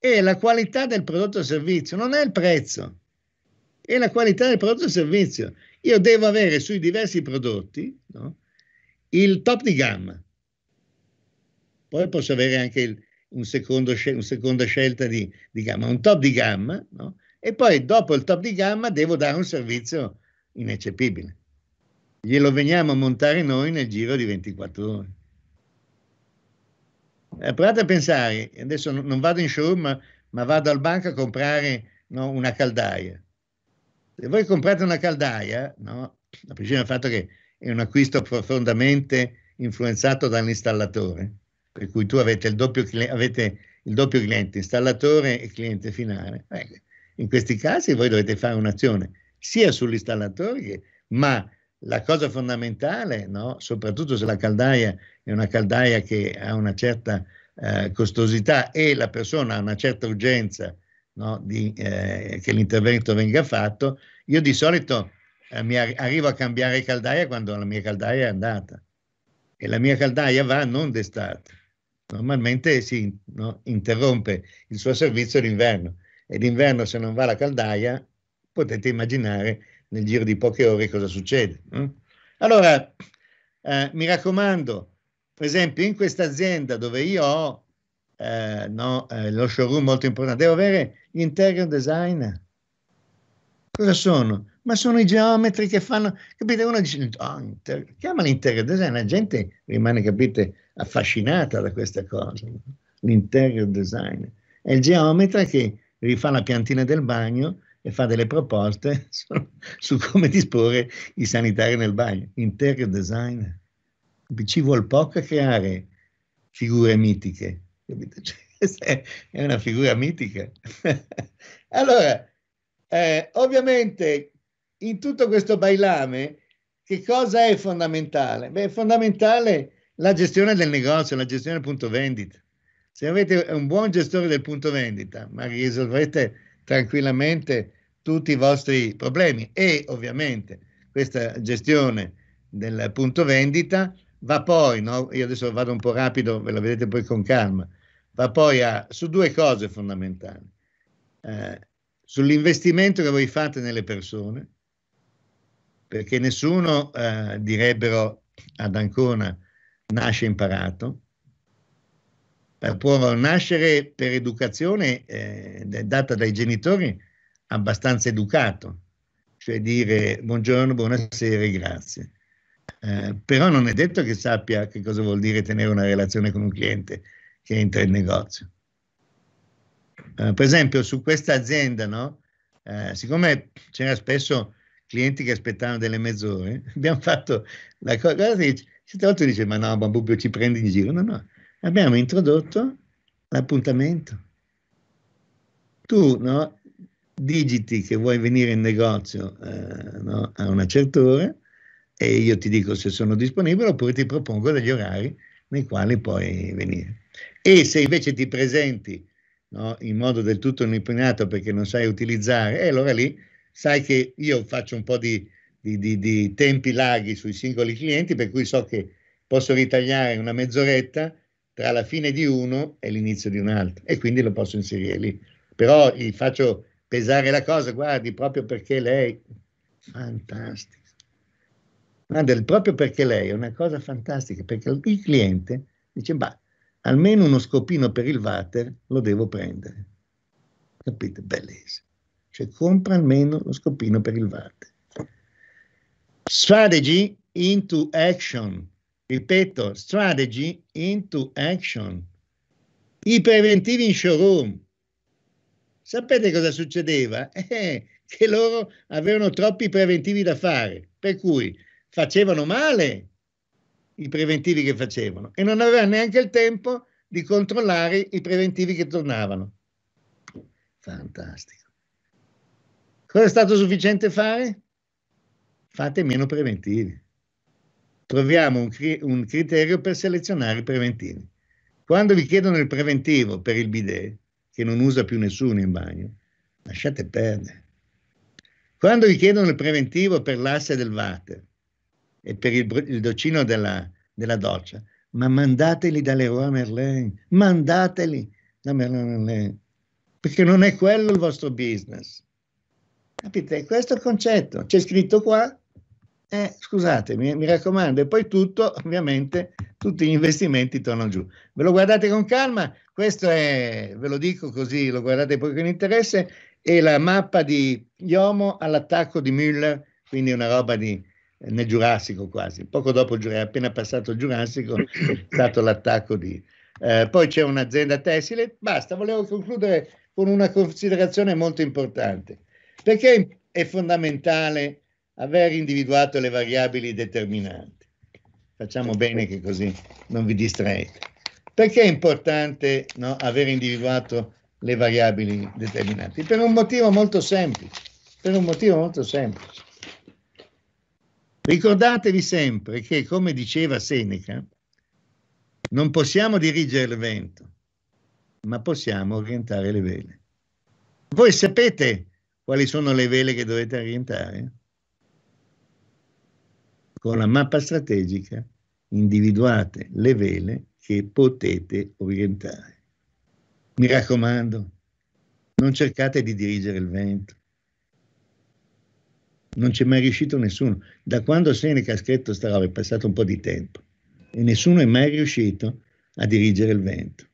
È la qualità del prodotto o servizio, non è il prezzo, è la qualità del prodotto o servizio. Io devo avere sui diversi prodotti no? il top di gamma, poi posso avere anche il, un secondo, una seconda scelta di, di, gamma, un top di gamma, no? e poi dopo il top di gamma devo dare un servizio ineccepibile. Glielo veniamo a montare noi nel giro di 24 ore. Eh, provate a pensare, adesso non vado in showroom, ma, ma vado al banco a comprare no, una caldaia. Se voi comprate una caldaia, no, a prescindere dal fatto che è un acquisto profondamente influenzato dall'installatore, per cui tu avete il doppio, avete il doppio cliente installatore e cliente finale. Ecco. in questi casi voi dovete fare un'azione sia sull'installatore, ma la cosa fondamentale, no? soprattutto se la caldaia è una caldaia che ha una certa eh, costosità e la persona ha una certa urgenza no? di, eh, che l'intervento venga fatto, io di solito eh, mi ar- arrivo a cambiare caldaia quando la mia caldaia è andata e la mia caldaia va non d'estate. Normalmente si no? interrompe il suo servizio d'inverno e d'inverno se non va la caldaia potete immaginare nel giro di poche ore cosa succede. Eh? Allora, eh, mi raccomando, per esempio, in questa azienda dove io ho eh, no, eh, lo showroom molto importante, devo avere gli designer. Cosa sono? Ma sono i geometri che fanno, capite? Uno dice, oh, inter- chiama l'interior designer, la gente rimane, capite, affascinata da questa cosa. L'interior designer è il geometra che rifà la piantina del bagno e fa delle proposte su, su come disporre i sanitari nel bagno. Interior design. Ci vuole poco a creare figure mitiche. Cioè, è una figura mitica. allora, eh, ovviamente, in tutto questo bailame, che cosa è fondamentale? Beh, è fondamentale la gestione del negozio, la gestione del punto vendita. Se avete un buon gestore del punto vendita, ma risolvete tranquillamente tutti i vostri problemi e ovviamente questa gestione del punto vendita va poi, no? io adesso vado un po' rapido, ve la vedete poi con calma, va poi a, su due cose fondamentali, eh, sull'investimento che voi fate nelle persone, perché nessuno, eh, direbbero ad Ancona, nasce imparato, può nascere per educazione eh, data dai genitori, abbastanza educato, cioè dire buongiorno, buonasera, grazie. Eh, però non è detto che sappia che cosa vuol dire tenere una relazione con un cliente che entra in negozio. Eh, per esempio, su questa azienda, no? eh, siccome c'era spesso clienti che aspettavano delle mezz'ore, abbiamo fatto la cosa. Guardate, certe volte dice: Ma no, ma Bubbio ci prendi in giro. No, no, abbiamo introdotto l'appuntamento. Tu no, digiti che vuoi venire in negozio eh, no, a una certa ora e io ti dico se sono disponibile oppure ti propongo degli orari nei quali puoi venire. E se invece ti presenti no, in modo del tutto impegnato perché non sai utilizzare, eh, allora lì sai che io faccio un po' di, di, di, di tempi larghi sui singoli clienti, per cui so che posso ritagliare una mezz'oretta tra la fine di uno e l'inizio di un altro e quindi lo posso inserire lì. Però faccio pesare la cosa, guardi, proprio perché lei, fantastica, guarda, proprio perché lei è una cosa fantastica, perché il cliente dice, ma almeno uno scopino per il water lo devo prendere. Capite? Bellissimo. Cioè compra almeno lo scopino per il water. Strategy into action. Ripeto, strategy into action. I preventivi in showroom sapete cosa succedeva? Eh, che loro avevano troppi preventivi da fare, per cui facevano male i preventivi che facevano e non avevano neanche il tempo di controllare i preventivi che tornavano. Fantastico. Cosa è stato sufficiente fare? Fate meno preventivi. Troviamo un, cri- un criterio per selezionare i preventivi. Quando vi chiedono il preventivo per il bidet, che non usa più nessuno in bagno, lasciate perdere. Quando chiedono il preventivo per l'asse del water e per il, il docino della, della doccia, ma mandateli da Leroy Merlin, mandateli da Leroy Merlin, perché non è quello il vostro business. Capite? Questo è il concetto, c'è scritto qua, eh, scusatemi, mi raccomando, e poi tutto, ovviamente, tutti gli investimenti tornano giù. Ve lo guardate con calma, questo è, ve lo dico così, lo guardate poi con interesse, è la mappa di Yomo all'attacco di Müller, quindi una roba di, nel Giurassico quasi. Poco dopo, appena passato il Giurassico, è stato l'attacco di... Eh, poi c'è un'azienda tessile. Basta, volevo concludere con una considerazione molto importante, perché è fondamentale aver individuato le variabili determinanti. Facciamo bene che così non vi distraete. Perché è importante no, aver individuato le variabili determinanti? Per un motivo molto semplice. Per un motivo molto semplice. Ricordatevi sempre che, come diceva Seneca, non possiamo dirigere il vento, ma possiamo orientare le vele. Voi sapete quali sono le vele che dovete orientare? Con la mappa strategica individuate le vele che potete orientare. Mi raccomando, non cercate di dirigere il vento. Non c'è mai riuscito nessuno. Da quando Seneca ha scritto questa roba è passato un po' di tempo e nessuno è mai riuscito a dirigere il vento.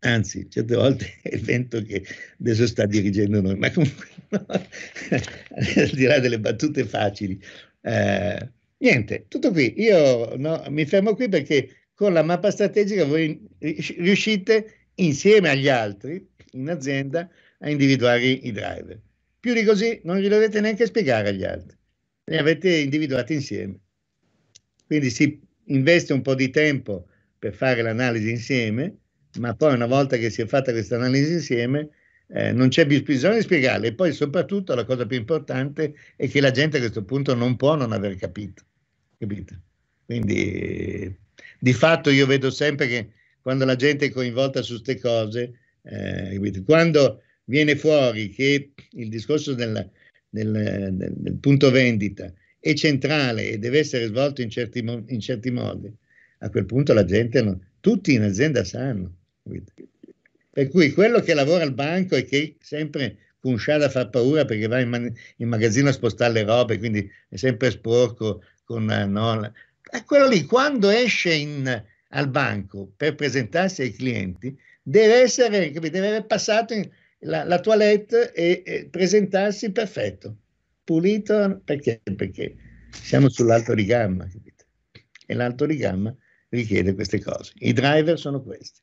Anzi, certe volte è il vento che adesso sta dirigendo noi, ma comunque, no? al di là delle battute facili, eh, Niente, tutto qui. Io no, mi fermo qui perché con la mappa strategica voi riuscite insieme agli altri in azienda a individuare i driver. Più di così non li dovete neanche spiegare agli altri, li avete individuati insieme. Quindi si investe un po' di tempo per fare l'analisi insieme, ma poi una volta che si è fatta questa analisi insieme, eh, non c'è bisogno di spiegarle. E poi soprattutto la cosa più importante è che la gente a questo punto non può non aver capito capito? Quindi di fatto io vedo sempre che quando la gente è coinvolta su queste cose, eh, quando viene fuori che il discorso del, del, del, del, punto vendita è centrale e deve essere svolto in certi, in certi modi, a quel punto la gente, non, tutti in azienda sanno. Capito? Per cui quello che lavora al banco e che sempre con Cunshada fa paura perché va in, man- in magazzino a spostare le robe, quindi è sempre sporco, con, no, quello lì quando esce in, al banco per presentarsi ai clienti deve essere, deve aver passato in, la, la, toilette e, e, presentarsi perfetto, pulito, perché? Perché siamo sull'alto di gamma, capite? E l'alto di gamma richiede queste cose. I driver sono questi.